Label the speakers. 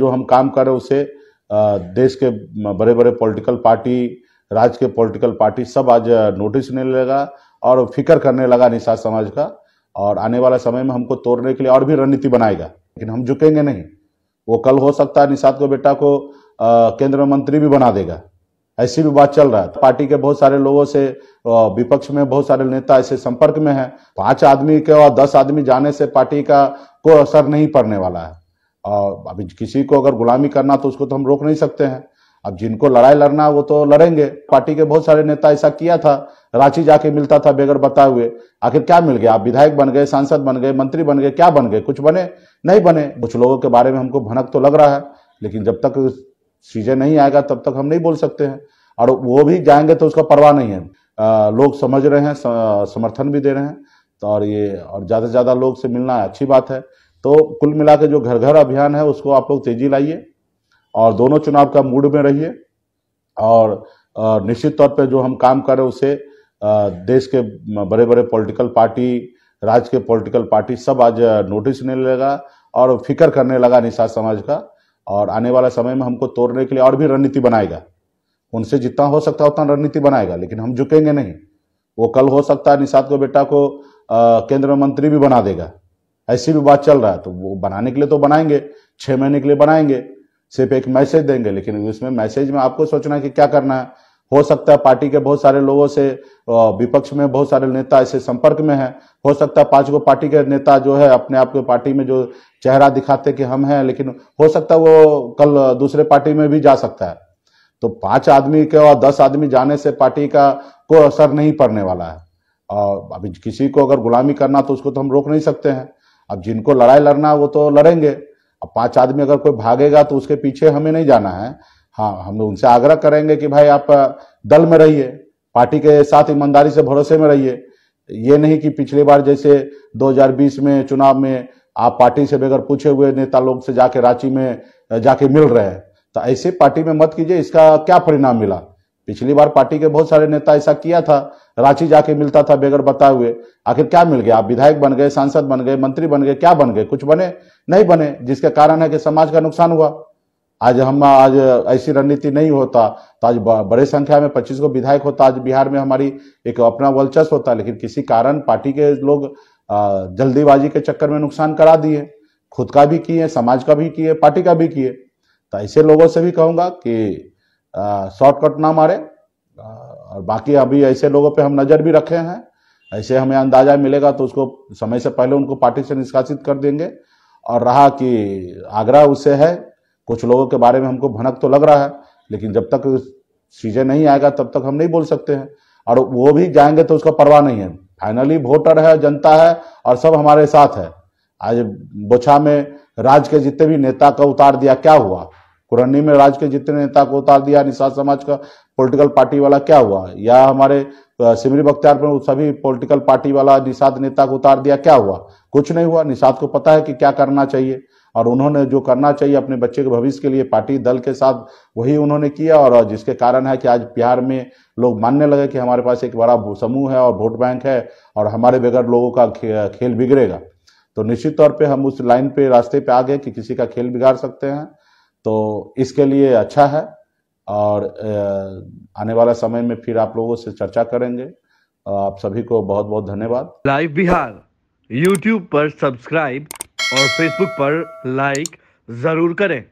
Speaker 1: जो हम काम कर रहे उसे देश के बड़े बड़े पॉलिटिकल पार्टी राज्य के पॉलिटिकल पार्टी सब आज नोटिस लेने लगा और फिक्र करने लगा निषाद समाज का और आने वाला समय में हमको तोड़ने के लिए और भी रणनीति बनाएगा लेकिन हम झुकेंगे नहीं वो कल हो सकता है निषाद को बेटा को केंद्र में मंत्री भी बना देगा ऐसी भी बात चल रहा है पार्टी के बहुत सारे लोगों से विपक्ष में बहुत सारे नेता ऐसे संपर्क में हैं पांच आदमी के और दस आदमी जाने से पार्टी का कोई असर नहीं पड़ने वाला है और अभी किसी को अगर गुलामी करना तो उसको तो हम रोक नहीं सकते हैं अब जिनको लड़ाई लड़ना है वो तो लड़ेंगे पार्टी के बहुत सारे नेता ऐसा किया था रांची जाके मिलता था बेगर बताए हुए आखिर क्या मिल गया आप विधायक बन गए सांसद बन गए मंत्री बन गए क्या बन गए कुछ बने नहीं बने कुछ लोगों के बारे में हमको भनक तो लग रहा है लेकिन जब तक सीजन नहीं आएगा तब तक हम नहीं बोल सकते हैं और वो भी जाएंगे तो उसका परवाह नहीं है लोग समझ रहे हैं समर्थन भी दे रहे हैं तो और ये और ज़्यादा से ज़्यादा लोग से मिलना अच्छी बात है तो कुल मिला के जो घर घर अभियान है उसको आप लोग तेजी लाइए और दोनों चुनाव का मूड में रहिए और निश्चित तौर पे जो हम काम कर रहे हैं उसे देश के बड़े बड़े पॉलिटिकल पार्टी राज्य के पॉलिटिकल पार्टी सब आज नोटिस लेने लगा और फिक्र करने लगा निषाद समाज का और आने वाला समय में हमको तोड़ने के लिए और भी रणनीति बनाएगा उनसे जितना हो सकता है उतना रणनीति बनाएगा लेकिन हम झुकेंगे नहीं वो कल हो सकता है निषाद को बेटा को केंद्र में मंत्री भी बना देगा ऐसी भी बात चल रहा है तो वो बनाने के लिए तो बनाएंगे छह महीने के लिए बनाएंगे सिर्फ एक मैसेज देंगे लेकिन उसमें मैसेज में आपको सोचना है कि क्या करना है हो सकता है पार्टी के बहुत सारे लोगों से विपक्ष में बहुत सारे नेता ऐसे संपर्क में है हो सकता है पांच गो पार्टी के नेता जो है अपने आप के पार्टी में जो चेहरा दिखाते कि हम हैं लेकिन हो सकता है वो कल दूसरे पार्टी में भी जा सकता है तो पांच आदमी के और दस आदमी जाने से पार्टी का कोई असर नहीं पड़ने वाला है और अभी किसी को अगर गुलामी करना तो उसको तो हम रोक नहीं सकते हैं अब जिनको लड़ाई लड़ना है वो तो लड़ेंगे अब पांच आदमी अगर कोई भागेगा तो उसके पीछे हमें नहीं जाना है हाँ हम उनसे आग्रह करेंगे कि भाई आप दल में रहिए पार्टी के साथ ईमानदारी से भरोसे में रहिए ये नहीं कि पिछली बार जैसे 2020 में चुनाव में आप पार्टी से बगैर पूछे हुए नेता लोग से जाके रांची में जाके मिल रहे हैं तो ऐसे पार्टी में मत कीजिए इसका क्या परिणाम मिला पिछली बार पार्टी के बहुत सारे नेता ऐसा किया था रांची जाके मिलता था बेगर बताए हुए आखिर क्या मिल गया आप विधायक बन गए सांसद बन गए मंत्री बन गए क्या बन गए कुछ बने नहीं बने जिसके कारण है कि समाज का नुकसान हुआ आज हम आज ऐसी रणनीति नहीं होता तो आज बड़े संख्या में पच्चीस को विधायक होता आज बिहार में हमारी एक अपना वर्चस्व होता लेकिन किसी कारण पार्टी के लोग जल्दीबाजी के चक्कर में नुकसान करा दिए खुद का भी किए समाज का भी किए पार्टी का भी किए तो ऐसे लोगों से भी कहूंगा कि शॉर्टकट ना मारे और बाकी अभी ऐसे लोगों पे हम नज़र भी रखे हैं ऐसे हमें अंदाजा मिलेगा तो उसको समय से पहले उनको पार्टी से निष्कासित कर देंगे और रहा कि आगरा उससे है कुछ लोगों के बारे में हमको भनक तो लग रहा है लेकिन जब तक चीज़ें नहीं आएगा तब तक हम नहीं बोल सकते हैं और वो भी जाएंगे तो उसका परवाह नहीं है फाइनली वोटर है जनता है और सब हमारे साथ है आज बोछा में राज्य के जितने भी नेता का उतार दिया क्या हुआ कुरन्नी में राज के जितने नेता को उतार दिया निषाद समाज का पॉलिटिकल पार्टी वाला क्या हुआ या हमारे सिमरी बख्तियार पर सभी पॉलिटिकल पार्टी वाला निषाद नेता को उतार दिया क्या हुआ कुछ नहीं हुआ निषाद को पता है कि क्या करना चाहिए और उन्होंने जो करना चाहिए अपने बच्चे के भविष्य के लिए पार्टी दल के साथ वही उन्होंने किया और जिसके कारण है कि आज बिहार में लोग मानने लगे कि हमारे पास एक बड़ा समूह है और वोट बैंक है और हमारे बगैर लोगों का खेल बिगड़ेगा तो निश्चित तौर पे हम उस लाइन पे रास्ते पे आ गए कि किसी का खेल बिगाड़ सकते हैं तो इसके लिए अच्छा है और आने वाला समय में फिर आप लोगों से चर्चा करेंगे आप सभी को बहुत बहुत धन्यवाद लाइव बिहार यूट्यूब पर सब्सक्राइब और फेसबुक पर लाइक जरूर करें